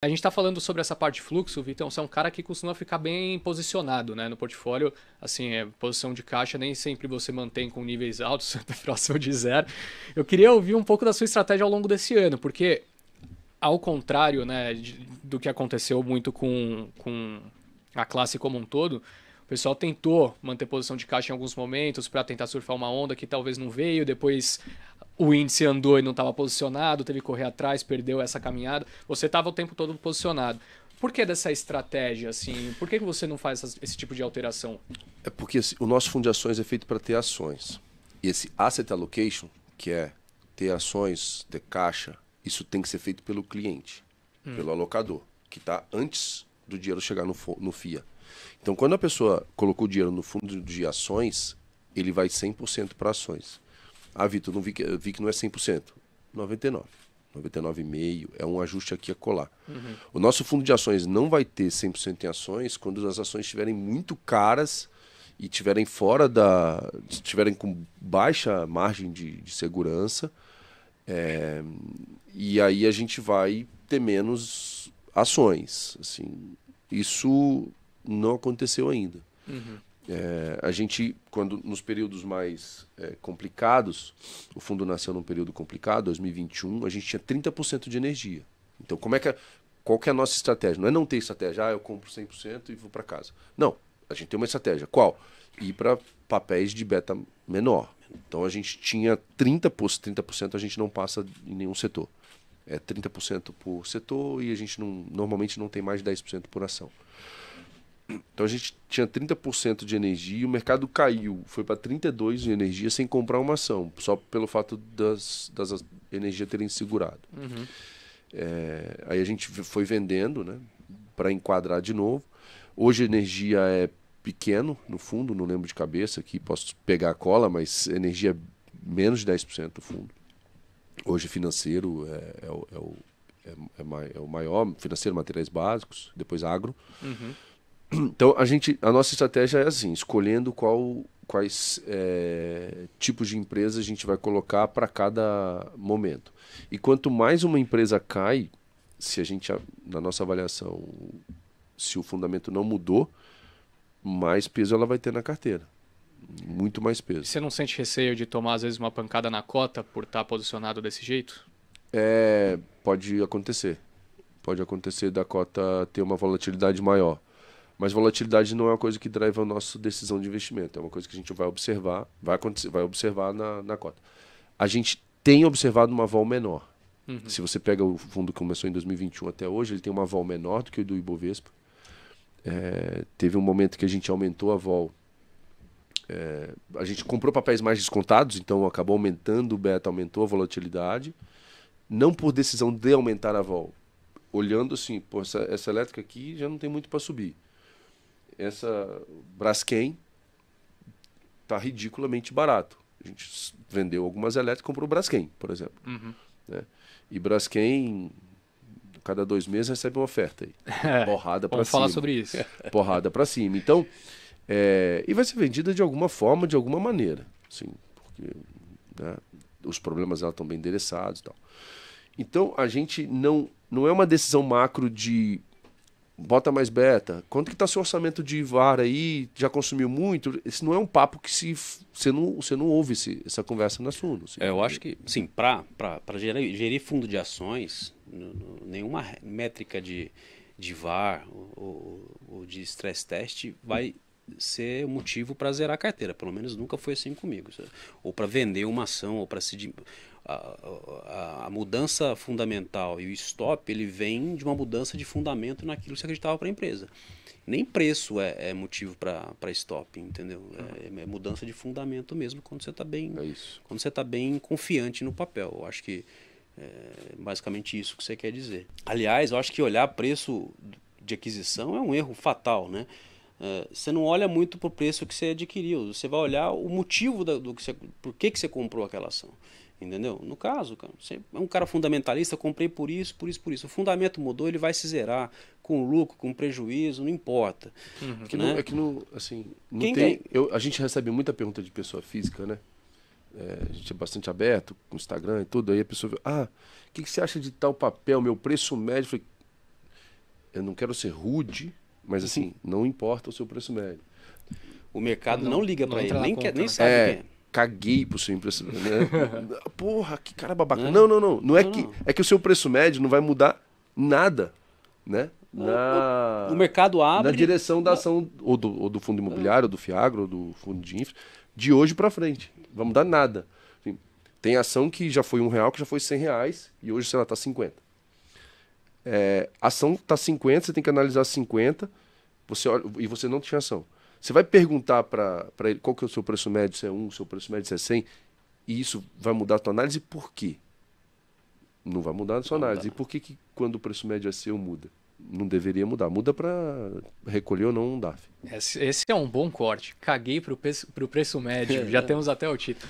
A gente está falando sobre essa parte de fluxo, Vitão, você é um cara que costuma ficar bem posicionado né, no portfólio. Assim, é, posição de caixa nem sempre você mantém com níveis altos, próximo de zero. Eu queria ouvir um pouco da sua estratégia ao longo desse ano, porque, ao contrário né, de, do que aconteceu muito com, com a classe como um todo, o pessoal tentou manter posição de caixa em alguns momentos para tentar surfar uma onda que talvez não veio, depois o índice andou e não estava posicionado, teve que correr atrás, perdeu essa caminhada. Você estava o tempo todo posicionado. Por que dessa estratégia, assim? Por que você não faz esse tipo de alteração? É porque assim, o nosso ações é feito para ter ações. E esse asset allocation, que é ter ações, ter caixa, isso tem que ser feito pelo cliente, hum. pelo alocador, que está antes do dinheiro chegar no, no FIA. Então, quando a pessoa colocou o dinheiro no fundo de ações, ele vai 100% para ações. Ah, Vitor, não vi que, vi que não é 100%. 99. 99,5 é um ajuste aqui a colar. Uhum. O nosso fundo de ações não vai ter 100% em ações quando as ações estiverem muito caras e estiverem fora da. estiverem com baixa margem de, de segurança. É, e aí a gente vai ter menos ações. Assim, isso não aconteceu ainda. Uhum. É, a gente, quando nos períodos mais é, complicados, o fundo nasceu num período complicado, 2021, a gente tinha 30% de energia. Então, como é que a, qual que é a nossa estratégia? Não é não ter estratégia, ah, eu compro 100% e vou para casa. Não, a gente tem uma estratégia. Qual? Ir para papéis de beta menor. Então, a gente tinha 30%, 30% a gente não passa em nenhum setor. É 30% por setor e a gente não, normalmente não tem mais de 10% por ação. Então a gente tinha 30% de energia e o mercado caiu, foi para 32% de energia sem comprar uma ação, só pelo fato das, das energias terem segurado. Uhum. É, aí a gente foi vendendo, né, para enquadrar de novo. Hoje a energia é pequeno, no fundo, não lembro de cabeça aqui, posso pegar a cola, mas energia é menos de 10% do fundo. Hoje financeiro é, é, o, é, o, é, é, é o maior, financeiro, materiais básicos, depois agro. Uhum. Então a gente, a nossa estratégia é assim, escolhendo qual, quais é, tipos de empresas a gente vai colocar para cada momento. E quanto mais uma empresa cai, se a gente na nossa avaliação, se o fundamento não mudou, mais peso ela vai ter na carteira. Muito mais peso. Você não sente receio de tomar às vezes uma pancada na cota por estar tá posicionado desse jeito? É, pode acontecer. Pode acontecer da cota ter uma volatilidade maior. Mas volatilidade não é uma coisa que drive a nossa decisão de investimento. É uma coisa que a gente vai observar, vai acontecer, vai observar na, na cota. A gente tem observado uma vol menor. Uhum. Se você pega o fundo que começou em 2021 até hoje, ele tem uma vol menor do que o do Ibovespa. É, teve um momento que a gente aumentou a vol. É, a gente comprou papéis mais descontados, então acabou aumentando o beta, aumentou a volatilidade. Não por decisão de aumentar a vol. Olhando assim, pô, essa, essa elétrica aqui já não tem muito para subir essa Braskem está ridiculamente barato. A gente vendeu algumas elétricas e comprou Braskem, por exemplo. Uhum. Né? E Braskem, cada dois meses, recebe uma oferta aí. É. Porrada para cima. Vamos falar sobre isso. Porrada para cima. Então, é... e vai ser vendida de alguma forma, de alguma maneira. Assim, porque né? os problemas estão bem endereçados e tal. Então, a gente não, não é uma decisão macro de bota mais beta. Quanto que tá seu orçamento de VAR aí? Já consumiu muito? Esse não é um papo que se você não, você não ouve esse, essa conversa nas fundos. Assim. É, eu acho que, sim, para gerir, gerir fundo de ações, nenhuma métrica de, de VAR ou, ou, ou de stress test vai ser motivo para zerar a carteira. Pelo menos nunca foi assim comigo. Ou para vender uma ação, ou para se. A, a, a, mudança fundamental e o stop ele vem de uma mudança de fundamento naquilo que você acreditava para a empresa. Nem preço é, é motivo para stop, entendeu? É, é, mudança de fundamento mesmo quando você está bem, é quando você está bem confiante no papel. Eu acho que é basicamente isso que você quer dizer. Aliás, eu acho que olhar preço de aquisição é um erro fatal, né? É, você não olha muito para o preço que você adquiriu, você vai olhar o motivo da, do que você, por que, que você comprou aquela ação. Entendeu? No caso, cara, você é um cara fundamentalista, comprei por isso, por isso, por isso. O fundamento mudou, ele vai se zerar com lucro, com prejuízo, não importa. Uhum. É que, né? no, é que no, assim, não Quem tem, eu, a gente recebe muita pergunta de pessoa física, né? É, a gente é bastante aberto com o Instagram e tudo. Aí a pessoa fala, ah, o que, que você acha de tal papel? Meu preço médio. Eu, falei, eu não quero ser rude, mas assim, uhum. não importa o seu preço médio. O mercado não, não liga para ele, nem, quer, nem né? sabe é, quem é. Caguei pro seu preço né? Porra, que cara babaca. Não, né? não, não. Não, não é não, que é que o seu preço médio não vai mudar nada, né? Na, o, o, mercado abre na direção da ação ou do, ou do fundo imobiliário, ou do Fiagro, ou do fundo de infra, de hoje para frente. Não vai mudar nada. tem ação que já foi um real, que já foi cem reais e hoje, sei lá, tá 50. É, ação está 50, você tem que analisar 50 você olha, e você não tinha ação. Você vai perguntar para ele qual que é o seu preço médio, se é 1, seu preço médio se é 100, e isso vai mudar a tua análise por quê? Não vai mudar a sua não análise. Dá. E por que, que quando o preço médio é seu muda? Não deveria mudar. Muda para recolher ou não um DAF. Esse, esse, é um bom corte. Caguei para o preço, preço médio. Já temos até o título.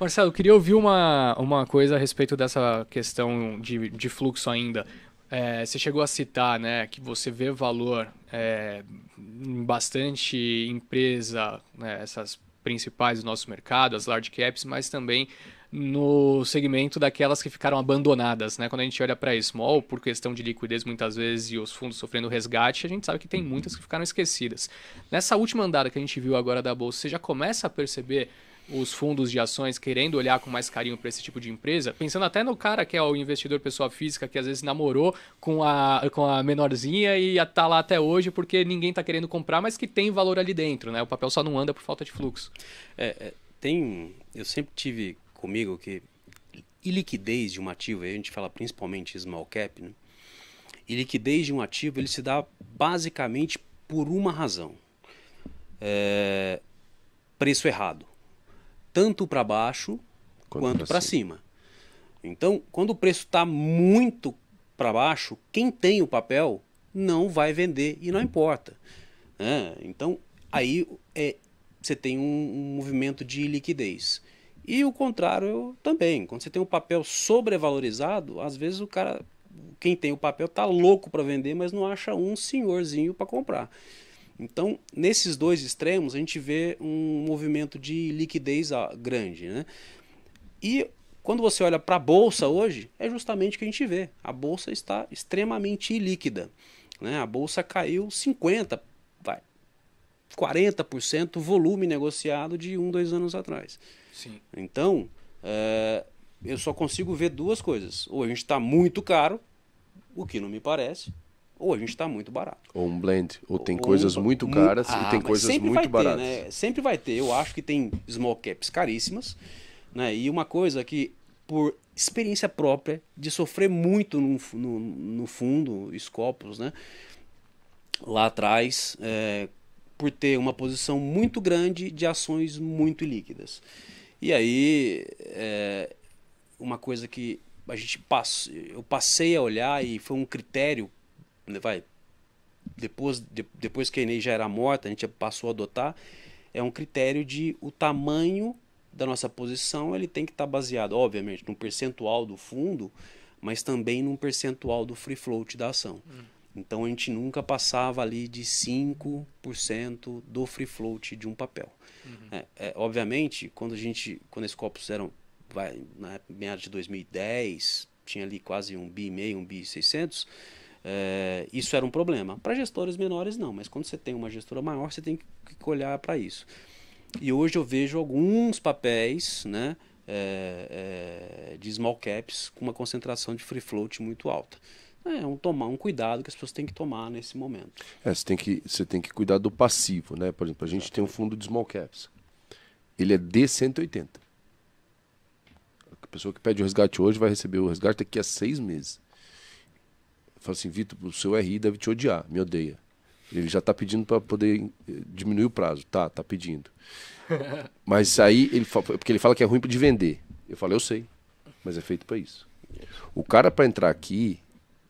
Marcelo, eu queria ouvir uma, uma coisa a respeito dessa questão de, de fluxo ainda. É, você chegou a citar né, que você vê valor é, em bastante empresa, né, essas principais do nosso mercado, as large caps, mas também no segmento daquelas que ficaram abandonadas, né? Quando a gente olha para small, por questão de liquidez muitas vezes e os fundos sofrendo resgate, a gente sabe que tem uhum. muitas que ficaram esquecidas. Nessa última andada que a gente viu agora da bolsa, você já começa a perceber os fundos de ações querendo olhar com mais carinho para esse tipo de empresa, pensando até no cara que é o investidor pessoa física que às vezes namorou com a, com a menorzinha e está lá até hoje porque ninguém está querendo comprar, mas que tem valor ali dentro, né? O papel só não anda por falta de fluxo. É, é tem, eu sempre tive comigo que iliquidez de um ativo, a gente fala principalmente small cap, né? E liquidez de um ativo ele se dá basicamente por uma razão: é, preço errado tanto para baixo quanto, para cima. cima. Então, quando o preço está muito para baixo, quem tem o papel não vai vender e não importa. Né? Então, aí é, você tem um, um movimento de liquidez. E o contrário também. Quando você tem um papel sobrevalorizado, às vezes o cara, quem tem o papel, tá louco para vender, mas não acha um senhorzinho para comprar. Então, nesses dois extremos, a gente vê um movimento de liquidez ah, grande. Né? E quando você olha para a bolsa hoje, é justamente o que a gente vê. A bolsa está extremamente ilíquida. Né? A bolsa caiu 50%, vai, 40% volume negociado de um, dois anos atrás. Sim. Então, é, eu só consigo ver duas coisas. Ou a gente está muito caro, o que não me parece, ou a gente está muito barato. Ou um blend, ou tem ou coisas um... muito caras ah, e tem coisas muito baratas. Ter, né? Sempre vai ter. Eu acho que tem small caps caríssimas, né? E uma coisa que, por experiência própria, de sofrer muito no, no, no fundo, Scopus, né? Lá atrás, é, por ter uma posição muito grande de ações muito líquidas. E aí, é, uma coisa que a gente pass... eu passei a olhar e foi um critério vai, depois, de, depois que a Inês já era morta, a gente passou a adotar, é um critério de o tamanho da nossa posição, ele tem que estar tá baseado, obviamente, num percentual do fundo, mas também num percentual do free float da ação. Hum. Então a gente nunca passava ali de 5% do free float de um papel. Uhum. É, é, obviamente, quando a gente, quando esses copos eram vai, na meados de 2010, tinha ali quase um bi e meio, um bi 600, é, isso era um problema. Para gestores menores, não, mas quando você tem uma gestora maior, você tem que olhar para isso. E hoje eu vejo alguns papéis né, é, é, de small caps com uma concentração de free float muito alta. É um, tomar, um cuidado que as pessoas têm que tomar nesse momento. É, você tem que, você tem que cuidar do passivo, né? Por exemplo, a gente tem um fundo de small caps. Ele é de 180. A pessoa que pede o resgate hoje vai receber o resgate daqui a seis meses. Fala assim, Vitor, o seu RI deve te odiar, me odeia. Ele já está pedindo para poder eh, diminuir o prazo. Tá, tá pedindo. Mas aí ele fala, porque ele fala que é ruim de vender. Eu falo, eu sei, mas é feito para isso. O cara para entrar aqui,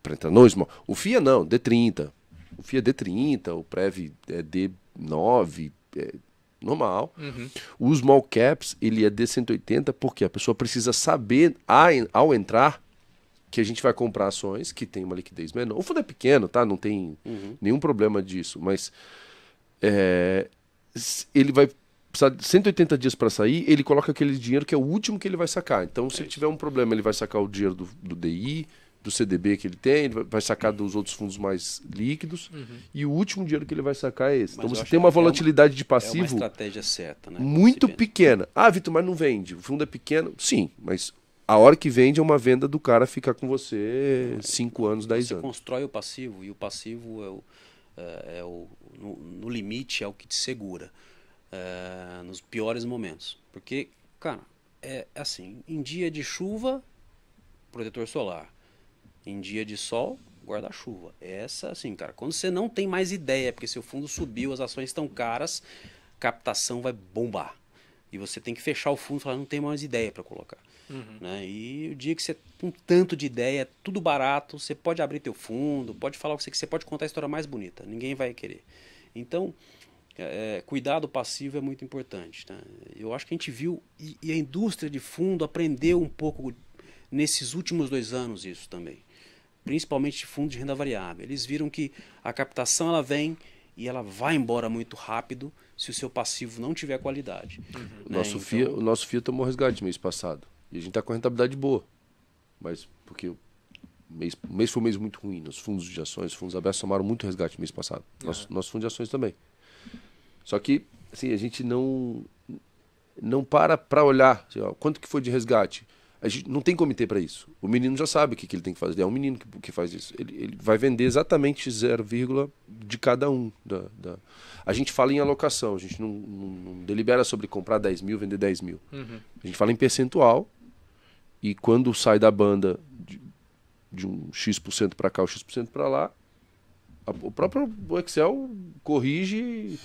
para entrar no Small, o FIA não, D30. O FIA D30, o Prev é D9, é normal. Uhum. O Small Caps, ele é D180 porque a pessoa precisa saber ao entrar que a gente vai comprar ações que tem uma liquidez menor. O fundo é pequeno, tá? Não tem uhum. nenhum problema disso, mas é, ele vai precisar de 180 dias para sair, ele coloca aquele dinheiro que é o último que ele vai sacar. Então, se é tiver um problema, ele vai sacar o dinheiro do, do DI, do CDB que ele tem, ele vai sacar dos outros fundos mais líquidos uhum. e o último dinheiro que ele vai sacar é esse. Mas então você tem é uma volatilidade é uma, de passivo é uma estratégia certa, né? muito pequena. Ah, Vitor, mas não vende. O fundo é pequeno. Sim, mas a hora que vende é uma venda do cara ficar com você 5 anos, 10 anos. Você constrói o passivo e o passivo é o, é, é o no, no, limite é o que te segura é, nos piores momentos. Porque, cara, é, é assim, em dia de chuva, protetor solar. Em dia de sol, guarda-chuva. Essa, assim, cara, quando você não tem mais ideia, porque seu fundo subiu, as ações estão caras, captação vai bombar. E você tem que fechar o fundo e falar, não tem mais ideia para colocar. Uhum. Né? E o dia que você com tanto de ideia, tudo barato, você pode abrir teu fundo, pode falar o que você quiser, pode contar a história mais bonita, ninguém vai querer. Então, é, é, cuidado passivo é muito importante. Tá? Eu acho que a gente viu, e, e a indústria de fundo aprendeu um pouco nesses últimos dois anos isso também. Principalmente de fundo de renda variável. Eles viram que a captação ela vem e ela vai embora muito rápido se o seu passivo não tiver qualidade. Uhum. Né? Nosso então... FIA, o nosso FIA tomou resgate mês passado. E a gente está com rentabilidade boa. Mas porque mês, mês foi um mês muito ruim. Nos fundos de ações, fundos abertos somaram muito resgate mês passado. Uhum. É. Nosso, fundo de ações também. Só que, assim, a gente não não para para olhar assim, ó, quanto que foi de resgate. A gente não tem comitê para isso. O menino já sabe o que, que ele tem que fazer. é um menino que, que faz isso. Ele, ele vai vender exatamente 0, de cada um. Da, da, A gente fala em alocação. A gente não, não, não delibera sobre comprar 10 mil, vender 10 mil. Uhum. A gente fala em percentual e quando sai da banda de, de um X% para cá, um X% para lá, a, o próprio Excel corrige.